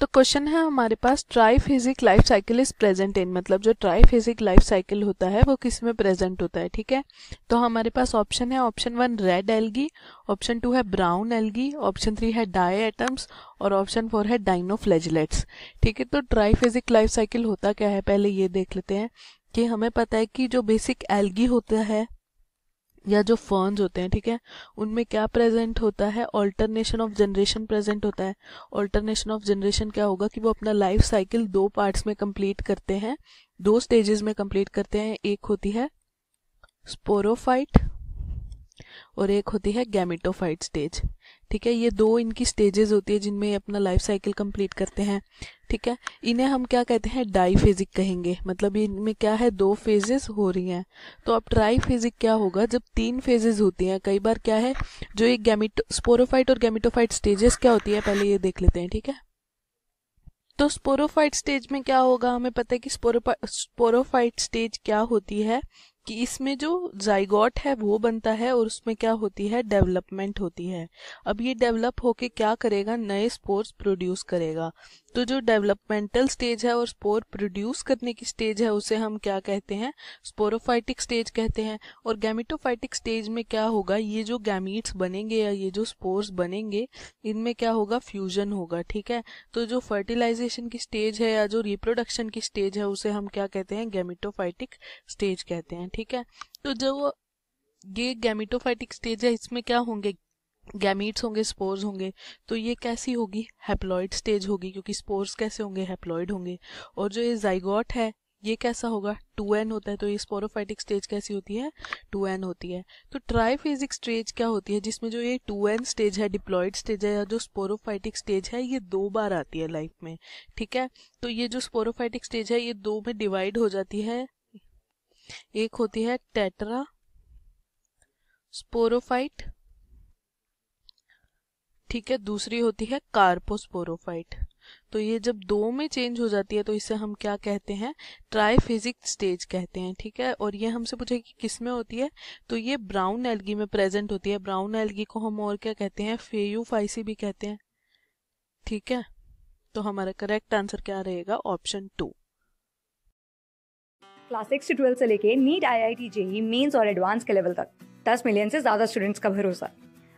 तो क्वेश्चन है हमारे पास फिजिक life cycle is present in मतलब जो फिजिक लाइफ साइकिल होता है वो किस में प्रेजेंट होता है ठीक है तो हमारे पास ऑप्शन है option one red algae option two है ब्राउन एलगी ऑप्शन थ्री है डाई एटम्स और ऑप्शन फोर है डाइनोफ्लेजलेट्स ठीक है तो ट्राई फिजिक लाइफ साइकिल होता क्या है पहले ये देख लेते हैं कि हमें पता है कि जो बेसिक एलगी होता है या जो फर्न्स होते हैं ठीक है उनमें क्या प्रेजेंट होता है ऑल्टरनेशन ऑफ जनरेशन प्रेजेंट होता है ऑल्टरनेशन ऑफ जनरेशन क्या होगा कि वो अपना लाइफ साइकिल दो पार्ट्स में कंप्लीट करते हैं दो स्टेजेस में कंप्लीट करते हैं एक होती है स्पोरोफाइट और एक होती है गैमिटोफाइट स्टेज ठीक है ये दो इनकी स्टेजेस होती है जिनमें अपना लाइफ साइकिल कंप्लीट करते हैं ठीक है इन्हें हम क्या कहते हैं डाई कहेंगे मतलब इनमें क्या है दो फेजेस हो रही हैं तो अब ट्राई क्या होगा जब तीन फेजेस होती हैं कई बार क्या है जो ये गैमिटो स्पोरोफाइट और गैमिटोफाइट स्टेजेस क्या होती है पहले ये देख लेते हैं ठीक है तो स्पोरोफाइट स्टेज में क्या होगा हमें पता है कि स्पोरोफाइट स्टेज क्या होती है कि इसमें जो जाइगॉट है वो बनता है और उसमें क्या होती है डेवलपमेंट होती है अब ये डेवलप होके क्या करेगा नए स्पोर्स प्रोड्यूस करेगा तो जो डेवलपमेंटल स्टेज है और स्पोर प्रोड्यूस करने की स्टेज है उसे हम क्या कहते हैं स्पोरोफाइटिक स्टेज कहते हैं और गैमिटोफाइटिक स्टेज में क्या होगा ये जो गैमिट्स बनेंगे या ये जो स्पोर्स बनेंगे इनमें क्या होगा फ्यूजन होगा ठीक है तो जो फर्टिलाइजेशन की स्टेज है या जो रिप्रोडक्शन की स्टेज है उसे हम क्या कहते हैं गैमिटोफाइटिक स्टेज कहते हैं ठीक है तो जो ये गैमिटोफाइटिक स्टेज है इसमें क्या होंगे गैमीट्स होंगे स्पोर्स होंगे तो ये कैसी होगी हैप्लॉयड स्टेज होगी क्योंकि स्पोर्स कैसे होंगे हैप्लॉयड होंगे और जो ये जाइगॉट है ये कैसा होगा टू एन होता है तो ये स्पोरोफाइटिक स्टेज कैसी होती है टू एन होती है तो ट्राईफेजिक स्टेज क्या होती है जिसमें जो ये टू एन स्टेज है डिप्लॉयड स्टेज है या जो स्पोरोफाइटिक स्टेज है ये दो बार आती है लाइफ में ठीक है तो ये जो स्पोरोफाइटिक स्टेज है ये दो में डिवाइड हो जाती है एक होती है टेटरा स्पोरोफाइट ठीक है दूसरी होती है कार्पोस्पोरोफाइट तो ये जब दो में चेंज हो जाती है तो इसे हम क्या कहते हैं ट्राईफिजिक स्टेज कहते हैं ठीक है और ये हमसे पूछे कि किस में होती है तो ये ब्राउन एल्गी में प्रेजेंट होती है ब्राउन एल्गी को हम और क्या कहते हैं फेयूफाइसी भी कहते हैं ठीक है तो हमारा करेक्ट आंसर क्या रहेगा ऑप्शन टू क्लास सिक्स से ट्वेल्थ से लेके NEET I I T JEE mains और एडवांस के लेवल तक दस मिलियन से ज्यादा स्टूडेंट्स का भरोसा